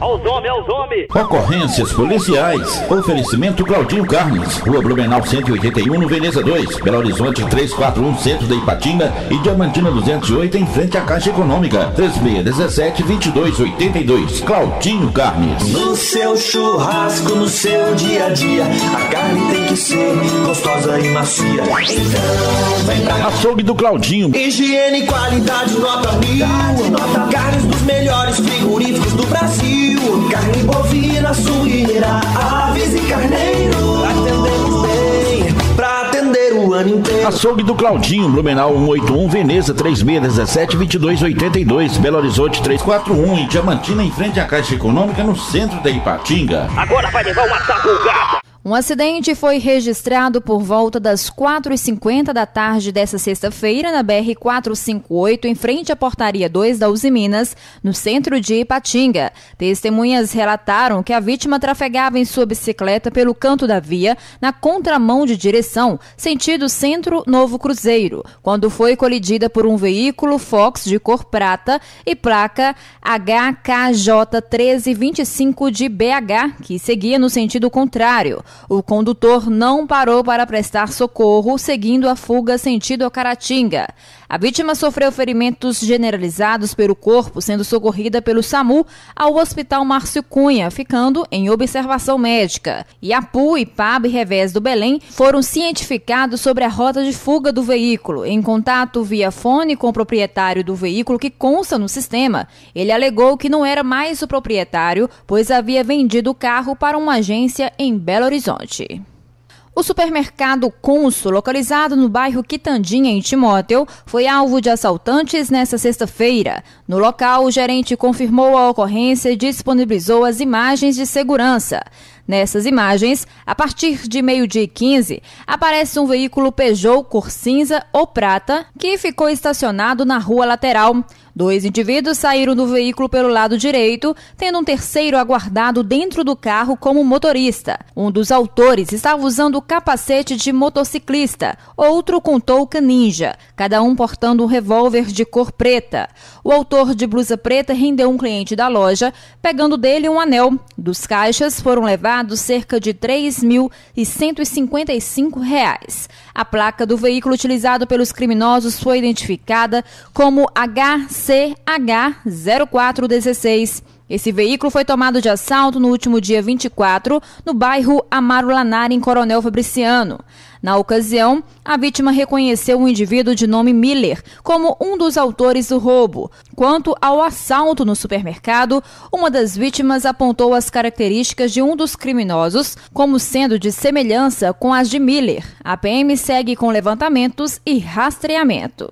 Aos homens, aos homens! Ocorrências policiais. Oferecimento Claudinho Carnes. Rua Blumenau 181, no Veneza 2. Belo Horizonte 341, centro da Ipatinga. E Diamantina 208, em frente à Caixa Econômica. 3617-2282. Claudinho Carnes. No seu churrasco, no seu dia a dia, a carne tem cremosa e macia. Então, vem pra Açougue do Claudinho. Higiene e qualidade, nota mil. nota Carnes dos melhores frigoríficos do Brasil. Carne bovina, suíra, aves e carneiro. Atendemos bem pra atender o ano inteiro. Açougue do Claudinho, Blumenau 181, Veneza 3617 2282, Belo Horizonte 341 e Diamantina em frente à Caixa Econômica no centro da Ipatinga. Agora vai levar um ataque gato. Um acidente foi registrado por volta das 4h50 da tarde dessa sexta-feira na BR-458, em frente à Portaria 2 da Uzi Minas, no centro de Ipatinga. Testemunhas relataram que a vítima trafegava em sua bicicleta pelo canto da via, na contramão de direção, sentido centro-novo Cruzeiro, quando foi colidida por um veículo Fox de cor prata e placa HKJ 1325 de BH, que seguia no sentido contrário. O condutor não parou para prestar socorro, seguindo a fuga sentido a Caratinga. A vítima sofreu ferimentos generalizados pelo corpo, sendo socorrida pelo SAMU ao Hospital Márcio Cunha, ficando em observação médica. Iapu, e e Revés do Belém foram cientificados sobre a rota de fuga do veículo. Em contato via fone com o proprietário do veículo que consta no sistema, ele alegou que não era mais o proprietário, pois havia vendido o carro para uma agência em Belo Horizonte. Horizonte. O supermercado Consul, localizado no bairro Quitandinha, em Timóteo, foi alvo de assaltantes nesta sexta-feira. No local, o gerente confirmou a ocorrência e disponibilizou as imagens de segurança. Nessas imagens, a partir de meio-dia e 15, aparece um veículo Peugeot cor cinza ou prata que ficou estacionado na rua lateral. Dois indivíduos saíram do veículo pelo lado direito, tendo um terceiro aguardado dentro do carro como motorista. Um dos autores estava usando capacete de motociclista, outro com touca ninja, cada um portando um revólver de cor preta. O autor de blusa preta rendeu um cliente da loja, pegando dele um anel. Dos caixas foram levados cerca de 3.155 reais. A placa do veículo utilizado pelos criminosos foi identificada como HC CH0416. Esse veículo foi tomado de assalto no último dia 24, no bairro Amaro Lanari, em Coronel Fabriciano. Na ocasião, a vítima reconheceu um indivíduo de nome Miller como um dos autores do roubo. Quanto ao assalto no supermercado, uma das vítimas apontou as características de um dos criminosos como sendo de semelhança com as de Miller. A PM segue com levantamentos e rastreamento.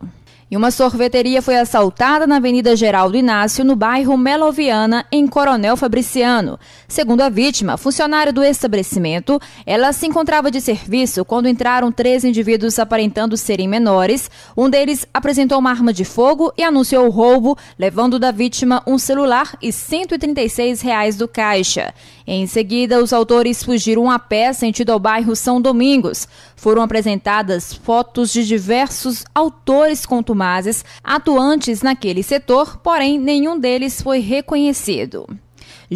E uma sorveteria foi assaltada na Avenida Geraldo Inácio, no bairro Meloviana, em Coronel Fabriciano. Segundo a vítima, funcionário do estabelecimento, ela se encontrava de serviço quando entraram três indivíduos aparentando serem menores. Um deles apresentou uma arma de fogo e anunciou o roubo, levando da vítima um celular e R$ 136 reais do caixa. Em seguida, os autores fugiram a pé sentido ao bairro São Domingos. Foram apresentadas fotos de diversos autores contumazes atuantes naquele setor, porém nenhum deles foi reconhecido.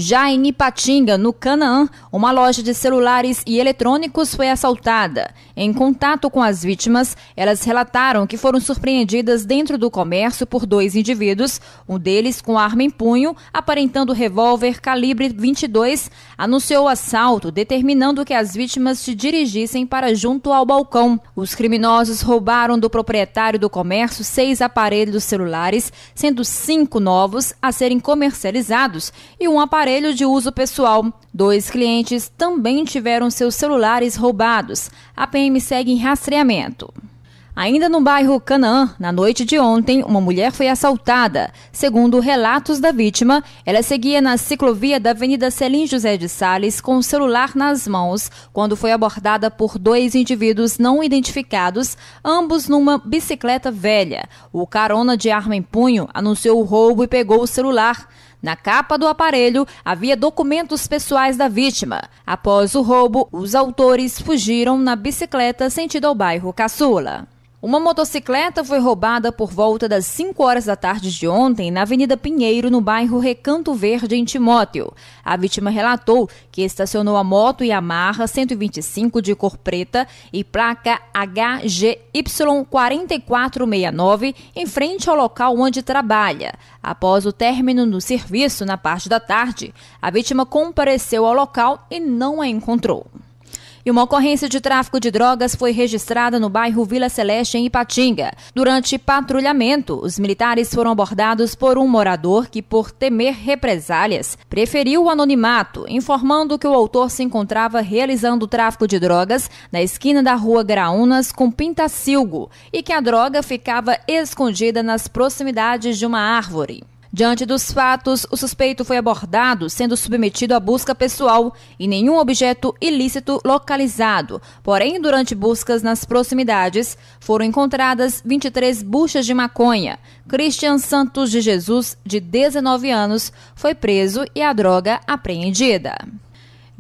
Já em Ipatinga, no Canaã, uma loja de celulares e eletrônicos foi assaltada. Em contato com as vítimas, elas relataram que foram surpreendidas dentro do comércio por dois indivíduos, um deles com arma em punho, aparentando revólver calibre 22, anunciou o assalto, determinando que as vítimas se dirigissem para junto ao balcão. Os criminosos roubaram do proprietário do comércio seis aparelhos celulares, sendo cinco novos a serem comercializados e um aparelho aparelho de uso pessoal. Dois clientes também tiveram seus celulares roubados. A PM segue em rastreamento. Ainda no bairro Canaã, na noite de ontem, uma mulher foi assaltada. Segundo relatos da vítima, ela seguia na ciclovia da Avenida Celim José de Sales com o celular nas mãos quando foi abordada por dois indivíduos não identificados, ambos numa bicicleta velha. O carona de arma em punho anunciou o roubo e pegou o celular. Na capa do aparelho havia documentos pessoais da vítima. Após o roubo, os autores fugiram na bicicleta sentido ao bairro Caçula. Uma motocicleta foi roubada por volta das 5 horas da tarde de ontem na Avenida Pinheiro, no bairro Recanto Verde, em Timóteo. A vítima relatou que estacionou a moto Yamaha 125 de cor preta e placa HGY4469 em frente ao local onde trabalha. Após o término do serviço na parte da tarde, a vítima compareceu ao local e não a encontrou. E uma ocorrência de tráfico de drogas foi registrada no bairro Vila Celeste, em Ipatinga. Durante patrulhamento, os militares foram abordados por um morador que, por temer represálias, preferiu o anonimato, informando que o autor se encontrava realizando tráfico de drogas na esquina da rua Graunas com Pintacilgo e que a droga ficava escondida nas proximidades de uma árvore. Diante dos fatos, o suspeito foi abordado, sendo submetido à busca pessoal e nenhum objeto ilícito localizado. Porém, durante buscas nas proximidades, foram encontradas 23 buchas de maconha. Christian Santos de Jesus, de 19 anos, foi preso e a droga apreendida.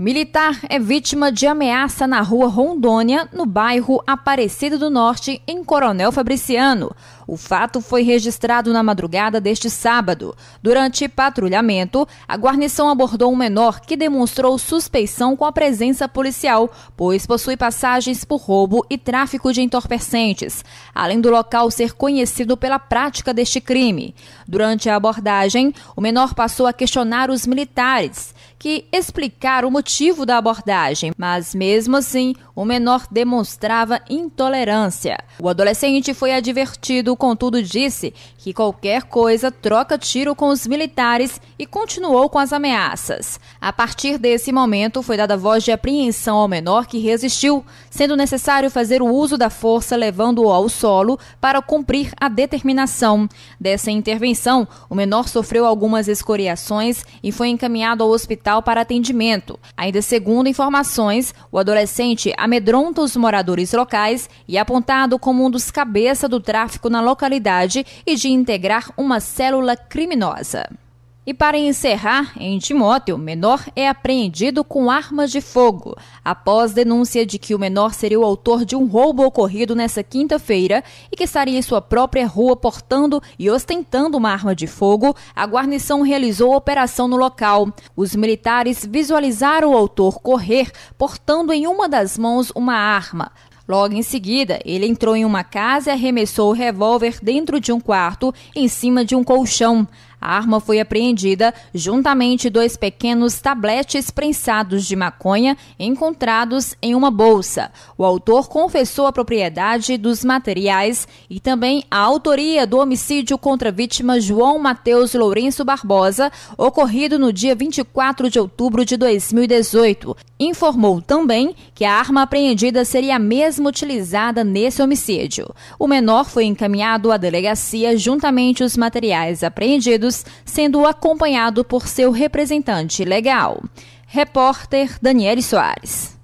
Militar é vítima de ameaça na rua Rondônia, no bairro Aparecido do Norte, em Coronel Fabriciano. O fato foi registrado na madrugada deste sábado. Durante patrulhamento, a guarnição abordou um menor que demonstrou suspeição com a presença policial, pois possui passagens por roubo e tráfico de entorpecentes, além do local ser conhecido pela prática deste crime. Durante a abordagem, o menor passou a questionar os militares que explicar o motivo da abordagem, mas mesmo assim, o menor demonstrava intolerância. O adolescente foi advertido, contudo disse que qualquer coisa troca tiro com os militares e continuou com as ameaças. A partir desse momento, foi dada voz de apreensão ao menor que resistiu, sendo necessário fazer o uso da força levando-o ao solo para cumprir a determinação. Dessa intervenção, o menor sofreu algumas escoriações e foi encaminhado ao hospital hospital para atendimento. Ainda segundo informações, o adolescente amedronta os moradores locais e é apontado como um dos cabeças do tráfico na localidade e de integrar uma célula criminosa. E para encerrar, em Timóteo, o menor é apreendido com armas de fogo. Após denúncia de que o menor seria o autor de um roubo ocorrido nessa quinta-feira e que estaria em sua própria rua portando e ostentando uma arma de fogo, a guarnição realizou operação no local. Os militares visualizaram o autor correr portando em uma das mãos uma arma. Logo em seguida, ele entrou em uma casa e arremessou o revólver dentro de um quarto, em cima de um colchão. A arma foi apreendida juntamente dois pequenos tabletes prensados de maconha encontrados em uma bolsa. O autor confessou a propriedade dos materiais e também a autoria do homicídio contra a vítima João Mateus Lourenço Barbosa, ocorrido no dia 24 de outubro de 2018. Informou também que a arma apreendida seria a mesma utilizada nesse homicídio. O menor foi encaminhado à delegacia juntamente os materiais apreendidos Unidos, sendo acompanhado por seu representante legal. Repórter Daniele Soares.